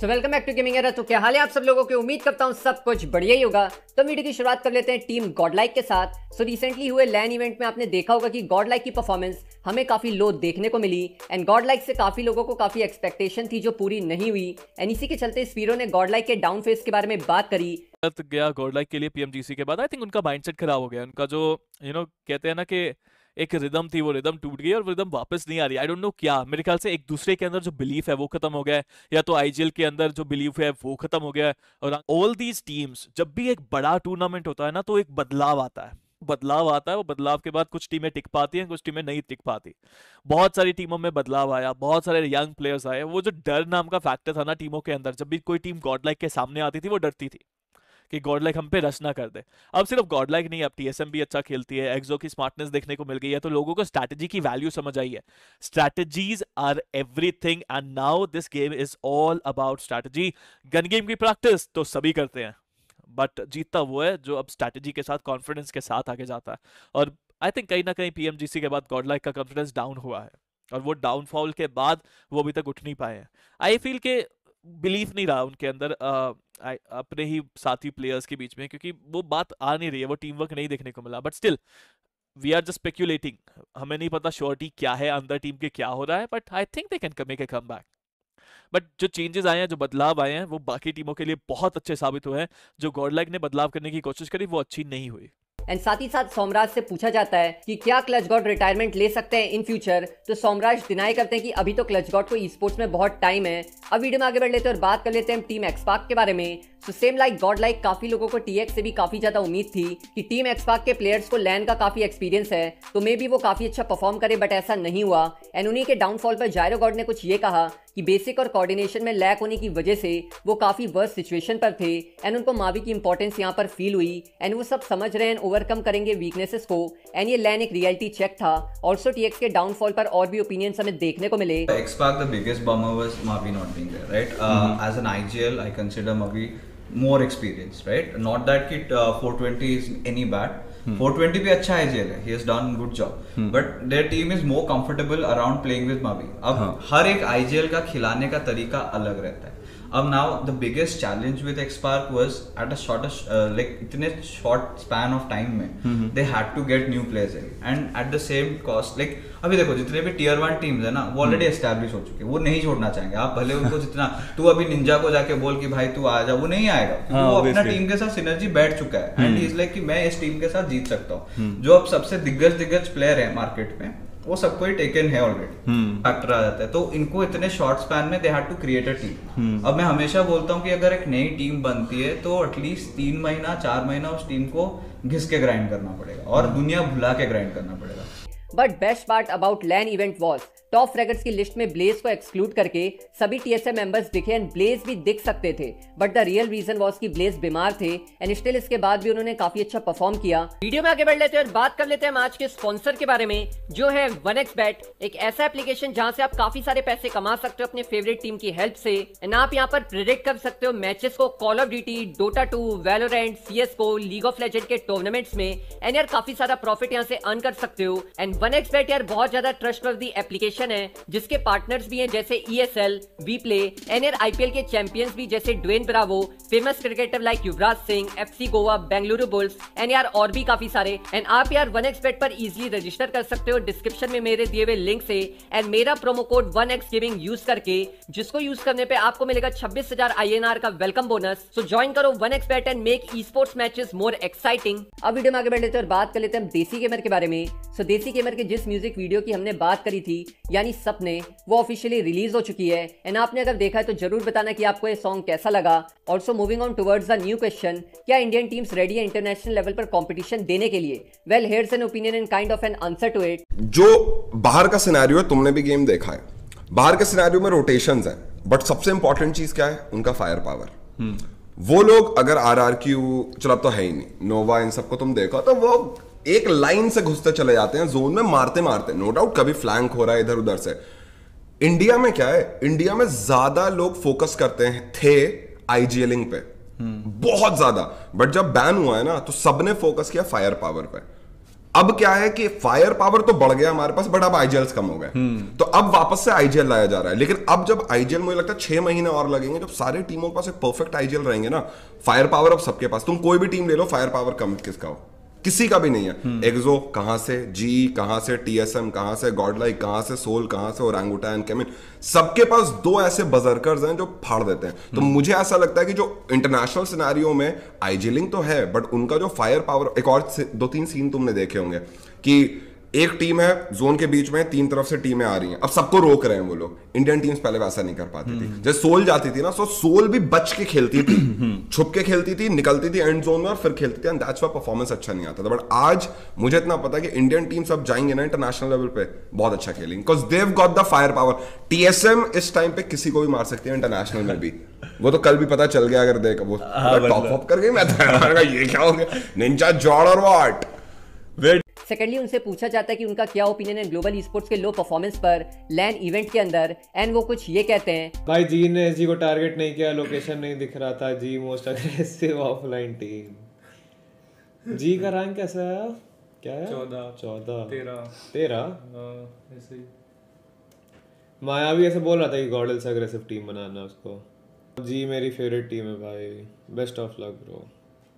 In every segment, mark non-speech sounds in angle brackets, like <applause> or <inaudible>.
So welcome back to gaming era तो क्या हाल है आप सब लोगों के उम्मीद करता हूँ सब कुछ बढ़िया ही होगा तो वीडियो की शुरुआत कर लेते हैं टीम गॉडलाइक के साथ सो so, रिसेंटली हुए लैन इवेंट में आपने देखा होगा कि गॉडलाइक की परफॉर्मेंस हमें काफ़ी लो देखने को मिली एंड गॉडलाइक से काफ़ी लोगों को काफ़ी एक्सपेक्टेशन थी जो पूरी नहीं हुई एंड इसी के चलते स्पीरो वीरो ने गॉडलाइक के डाउन फेस के बारे में बात करी गया गॉडलाइक के लिए पीएमजीसी के बाद आई थिंक उनका माइंडसेट खराब हो गया उनका जो यू you नो know, कहते हैं ना कि एक रिदम थी वो रिदम टूट गई और वो रिदम वापस नहीं आ रही आई डोंट नो क्या मेरे ख्याल से एक दूसरे के अंदर जो बिलीफ है वो खत्म हो गया है या तो आईजीएल के अंदर जो बिलीफ है वो खत्म हो गया है और ऑल दीज टीम्स जब भी एक बड़ा टूर्नामेंट होता है ना तो एक बदलाव आता है बदलाव आता है वो बदलाव के बाद कुछ टीमें टिक पाती हैं कुछ टीमें नहीं टिक पाती बहुत सारी टीमों में बदलाव आया बहुत सारे यंग प्लेयर्स आए वो जो डर नाम का फैक्टर था ना टीमों के अंदर जब भी कोई टीम गॉड लाइक के सामने आती थी वो डरती थी कि गॉड लाइक हम पे रश ना कर दे अब सिर्फ गॉड लाइक नहीं अब टीएसएम भी अच्छा खेलती है एक्सो की स्मार्टनेस देखने को मिल गई है तो लोगों को स्ट्रैटेजी की वैल्यू समझ आई है strategies are everything and now this game is all about strategy gun game की प्रैक्टिस तो सभी करते हैं बट जीतता वो है जो अब स्ट्रैटेजी के साथ कॉन्फिडेंस के साथ आगे जाता है और आई थिंक कहीं ना कहीं पीएमजीसी के बाद गॉड लाइक का कॉन्फिडेंस डाउन हुआ है और वो डाउनफॉल के बाद वो अभी तक उठ नहीं पाए हैं आई फील के बिलीफ नहीं रहा उनके अंदर आ, आ, अपने ही साथी प्लेयर्स के बीच में क्योंकि वो बात आ नहीं रही है वो टीम वर्क नहीं देखने को मिला but still we are just speculating हमें नहीं पता श्योरिटी क्या है अंदर टीम के क्या हो रहा है but I think they can make a comeback but जो चेंजेस आए हैं जो बदलाव आए हैं वो बाकी टीमों के लिए बहुत अच्छे साबित हुए हैं जो गॉडलाइक ने बदलाव करने की कोशिश करी वो अच्छी नहीं हुई एंड साथ ही साथ सोमराज से पूछा जाता है कि क्या क्लच गॉड रिटायरमेंट ले सकते हैं इन फ्यूचर तो सोमराज डिनाई करते हैं कि अभी तो क्लच गॉड को ई स्पोर्ट्स में बहुत टाइम है अब वीडियो में आगे बढ़ लेते हैं और बात कर लेते हैं टीम एक्सपाक के बारे में तो सेम लाइक गॉड लाइक काफी लोगों को टीएक्स से भी काफी ज्यादा उम्मीद थी कि टीम एक्सपाक के प्लेयर्स को लैन का काफी एक्सपीरियंस है तो मे भी वो काफी अच्छा परफॉर्म करे बट ऐसा नहीं हुआ एंड उन्हीं के डाउनफॉल पर जायरो गॉड ने कुछ ये कहा कि बेसिक और कोऑर्डिनेशन में लैक होने की वजह से वो काफ़ी वर्स सिचुएशन पर थे एंड उनको मावी की इंपॉर्टेंस यहाँ पर फील हुई एंड वो सब समझ रहे हैं ओवरकम करेंगे वीकनेसेस को एंड ये लैन एक रियलिटी चेक था ऑल्सो टी के डाउनफॉल पर और भी ओपिनियन हमें देखने को मिले the biggest bomber was Mavi not being there right as an IGL I consider Mavi more experienced right not that kit uh, 420 is any bad 420 hmm. भी अच्छा आईजीएल है ही has done good job but their team is more comfortable around playing with Mavi अब हाँ. हर एक IGL का खिलाने का तरीका अलग रहता है अब now the biggest challenge with XSpark was at a shortest like इतने शॉर्ट स्पैन ऑफ टाइम में they had to get new players in and at the same cost like अभी देखो जितने भी टीयर वन टीम्स है ना वो already establish हम्म। हो चुके हैं वो नहीं छोड़ना चाहेंगे आप भले उनको जितना तू अभी निंजा को जाके बोल कि भाई तू आ जा वो नहीं आएगा हाँ, वो अपना टीम के साथ सिनर्जी बैठ चुका है एंड इज लाइक कि मैं इस टीम के साथ जीत सकता हूँ हम्म। जो अब सबसे दिग्गज दिग्गज प्लेयर है मार्केट में वो सबको ही टेकन है ऑलरेडी फैक्टर हम्म। आ जाता है तो इनको इतने शॉर्ट स्पैन में they had to create a team अब मैं हमेशा बोलता हूँ कि अगर एक नई टीम बनती है तो एटलीस्ट तीन महीना चार महीना उस टीम को घिस के ग्राइंड करना पड़ेगा और हम्म। दुनिया भुला के ग्राइंड करना पड़ेगा but best part about LAN event was top rackets की लिस्ट में ब्लेज को एक्सक्लूड करके सभी टीएसए मेंबर्स दिखे एंड ब्लेज भी दिख सकते थे but the real reason was की ब्लेज बीमार थे एंड स्टिल इसके बाद भी उन्होंने काफी अच्छा परफॉर्म किया वीडियो में आगे बढ़ लेते हैं और बात कर लेते हैं आज के स्पॉन्सर के बारे में जो है वन एक्स बैट एक ऐसा एप्लीकेशन जहाँ से आप काफी सारे पैसे कमा सकते हो अपने फेवरेट टीम की हेल्प से एंड आप यहाँ पर प्रिडिक्ट कर सकते हो मैचेस को Call of Duty Dota two Valorant C S GO League of Legend के टूर्नामेंट्स में एंड यार काफी सारा प्रॉफिट यहाँ से अर्न कर सकते हो एंड वन एक्स बैट यार बहुत ज्यादा ट्रस्ट एप्लीकेशन कॉरपोरेशन है जिसके पार्टनर्स भी हैं जैसे E S L V play and I P L के चैंपियंस भी जैसे Dwayne Bravo famous cricketer like Yuvraj Singh F C Goa Bengaluru Bulls and यार और भी काफी सारे एंड आप यार वन एक्स बेट पर इजिली रजिस्टर कर सकते हो डिस्क्रिप्शन में मेरे दिए हुए लिंक से एंड मेरा promo code one X gaming use करके जिसको यूज करने पे आपको मिलेगा छब्बीस हजार आई एन आर का वेलकम बोनस सो ज्वाइन करो one X bet and make esports matches more exciting अब वीडियो में आगे बढ़ लेते हैं और बात कर लेते हैं देसी गेमर के बारे में सो देसी गेमर के जिस म्यूजिक वीडियो की हमने बात करी थी यानी सपने वो ऑफिशियली रिलीज हो चुकी है एंड आपने अगर देखा है तो जरूर बताना कि आपको ये सॉन्ग कैसा लगा also moving on towards the new question क्या इंडियन टीम्स रेडी है इंटरनेशनल लेवल पर कॉम्पिटिशन देने के लिए well here's an opinion and kind of an answer to it जो बाहर का सिनेरियो है तुमने भी गेम देखा है बाहर के सिनेरियो में रोटेशन है बट सबसे इंपॉर्टेंट चीज क्या है उनका फायर पावर हम्म। वो लोग अगर आर आर क्यू चलो अब तो है ही नहीं नोवा इन सबको तुम देखो तो वो एक लाइन से घुसते चले जाते हैं जोन में मारते मारते नो डाउट कभी फ्लैंक हो रहा है इधर उधर से इंडिया में क्या है इंडिया में ज्यादा लोग फोकस करते हैं थे आईजीएलिंग पे बहुत ज्यादा बट जब बैन हुआ है ना तो सबने फोकस किया फायर पावर पे अब क्या है कि फायर पावर तो बढ़ गया हमारे पास बट अब आईजीएल कम हो गए हम्म। तो अब वापस से आईजीएल लाया जा रहा है लेकिन अब जब आईजीएल मुझे लगता है छह महीने और लगेंगे जब सारे टीमों के पास एक परफेक्ट आईजीएल रहेंगे ना फायर पावर अब सबके पास तुम कोई भी टीम ले लो फायर पावर कम किसका हो किसी का भी नहीं है एग्जो कहां से जी कहां से टीएसएम कहां से गॉडलाइक कहां से सोल कहां से ओरंगुटान केमिन सबके पास दो ऐसे बजरकर्स हैं जो फाड़ देते हैं तो हम्म। मुझे ऐसा लगता है कि जो इंटरनेशनल सिनारियों में आईजीलिंग तो है बट उनका जो फायर पावर एक और दो तीन सीन तुमने देखे होंगे कि एक टीम है जोन के बीच में तीन तरफ से टीमें आ रही हैं अब सबको रोक रहे हैं वो लोग इंडियन टीम्स पहले वैसा नहीं कर पाती थी हम्म। जैसे सोल जाती थी ना सो तो सोल भी बच के खेलती थी <coughs> हम्म। छुप के खेलती थी निकलती थी एंड जोन में और फिर खेलती थी एंड दैट्स परफॉर्मेंस अच्छा नहीं आता था बट आज मुझे इतना पता कि इंडियन टीम सब जाएंगे ना इंटरनेशनल लेवल पे बहुत अच्छा खेलेंगे because they got the fire power TSM इस टाइम पे किसी को भी मार सकती है इंटरनेशनल में भी वो तो कल भी पता चल गया अगर देख वो टॉप हाँ, अप मतलब। कर गई मैं तो- <laughs> ये क्या हो गया निंजा जॉर्ड और वॉट सेकेंडली उनसे पूछा जाता है कि उनका क्या ओपिनियन है ग्लोबल स्पोर्ट्स के लो परफॉर्मेंस पर लैन इवेंट के अंदर एंड वो कुछ ये कहते हैं भाई जी ने जी को टारगेट नहीं किया लोकेशन नहीं दिख रहा था जी मोस्ट अग्रेसिव ऑफलाइन टीम जी का रैंक कैसा है क्या है चौदह चौदह तेरह तेरह हाँ, ऐसे ही माया भी ऐसे बोल रहा था कि गॉडल्स अग्रेसिव टीम बनाना उसको जी मेरी फेवरेट टीम है भाई बेस्ट ऑफ लक ब्रो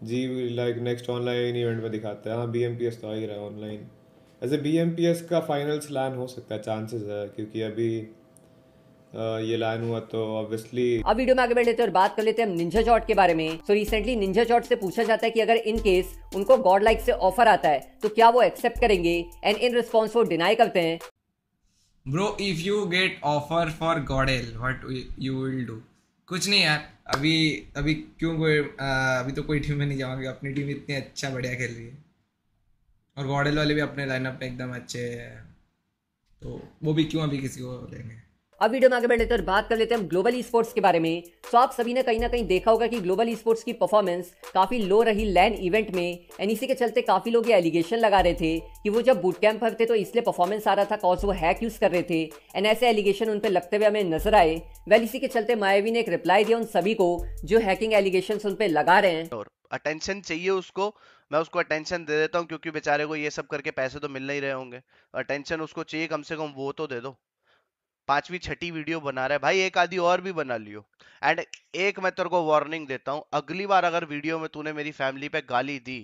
जी लाइक नेक्स्ट ऑनलाइन इवेंट में दिखाते हैं हाँ बी एम पी एस तो आ ही रहा है ऑनलाइन ऐसे बी एम पी एस का फाइनल लैन हो सकता है चांसेस है क्योंकि अभी ये लाइन हुआ तो ऑब्वियसली अब वीडियो में आगे बढ़ लेते हैं और बात कर लेते हैं हम निंजा चॉट के बारे में सो रिसेंटली निंजा चॉट से पूछा जाता है कि अगर इन केस उनको गॉड लाइक से ऑफर आता है तो क्या वो एक्सेप्ट करेंगे एंड इन रिस्पॉन्स वो डिनाई करते हैं bro if you get offer for Godlike what you will do कुछ नहीं यार अभी अभी क्यों कोई अभी तो कोई टीम में नहीं जाऊँगा अपनी टीम इतनी अच्छा बढ़िया खेल रही है और गॉडल वाले भी अपने लाइनअप में एकदम अच्छे हैं तो वो भी क्यों अभी किसी को लेंगे अब वीडियो में आगे बढ़ और बात कर लेते हैं हम ग्लोबल स्पोर्ट्स के बारे में तो आप सभी ने कहीं ना कहीं देखा होगा कि ग्लोबल स्पोर्ट्स की परफॉर्मेंस काफ़ी लो रही लैन इवेंट में एंड के चलते काफ़ी लोग ये एलिगेशन लगा रहे थे कि वो जब बूट कैंप पर थे तो इसलिए परफॉर्मेंस आ रहा था कॉज वो हैक यूज़ कर रहे थे एंड ऐसे एलिगेशन उन पर लगते हुए हमें नजर आए वेल इसी के चलते मायावी ने एक रिप्लाई दिया उन सभी को जो हैकिंग एलिगेशन उन पर लगा रहे हैं और अटेंशन चाहिए उसको मैं उसको अटेंशन दे देता हूँ क्योंकि बेचारे को ये सब करके पैसे तो मिल नहीं रहे होंगे अटेंशन उसको चाहिए कम से कम वो तो दे दो पांचवी छठी वीडियो बना रहा है भाई एक आधी और भी बना लियो एंड एक मैं तेरे को वार्निंग देता हूँ अगली बार अगर वीडियो में तूने मेरी फैमिली पे गाली दी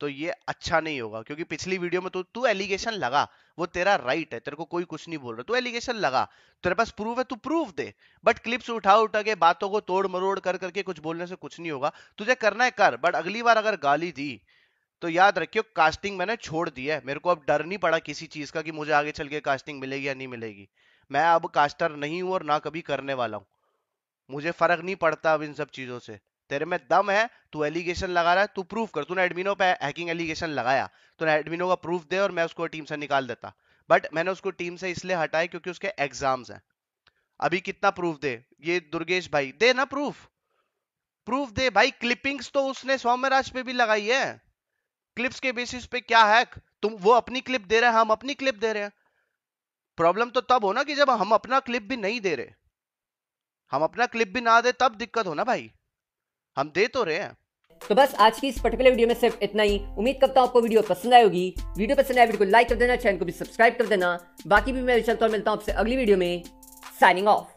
तो ये अच्छा नहीं होगा क्योंकि पिछली वीडियो में तू तू एलिगेशन लगा वो तेरा राइट है तेरे को कोई कुछ नहीं बोल रहा तू एलिगेशन लगा तेरे पास प्रूफ है तू प्रूफ दे बट क्लिप्स उठा उठा के बातों को तोड़ मरोड़ कर करके कुछ बोलने से कुछ नहीं होगा तुझे करना है कर बट अगली बार अगर गाली दी तो याद रखियो कास्टिंग मैंने छोड़ दी है मेरे को अब डर नहीं पड़ा किसी चीज का कि मुझे आगे चल के कास्टिंग मिलेगी या नहीं मिलेगी मैं अब कास्टर नहीं हूं और ना कभी करने वाला हूं मुझे फर्क नहीं पड़ता अब इन सब चीजों से तेरे में दम है तू एलिगेशन लगा रहा है तू प्रूफ कर तूने एडमिनो पे हैकिंग एलिगेशन लगाया तो एडमिनो का प्रूफ दे और मैं उसको टीम से निकाल देता बट मैंने उसको टीम से इसलिए हटाया क्योंकि उसके एग्जाम्स हैं अभी कितना प्रूफ दे ये दुर्गेश भाई दे ना प्रूफ प्रूफ दे भाई क्लिपिंग्स तो उसने सौम्यराज पे भी लगाई है क्लिप्स के बेसिस पे क्या है तुम वो अपनी क्लिप दे रहे हैं हम अपनी क्लिप दे रहे हैं प्रॉब्लम तो तब हो ना कि जब हम अपना क्लिप भी नहीं दे रहे हम अपना क्लिप भी ना दे तब दिक्कत हो ना भाई हम दे तो रहे हैं तो बस आज की इस पर्टिकुलर वीडियो में सिर्फ इतना ही उम्मीद करता हूं आपको वीडियो पसंद आई होगी वीडियो पसंद आए वीडियो को लाइक कर देना चैनल को भी सब्सक्राइब कर देना बाकी भी मैं चलता तो हूं मिलता हूं आपसे अगली वीडियो में साइनिंग ऑफ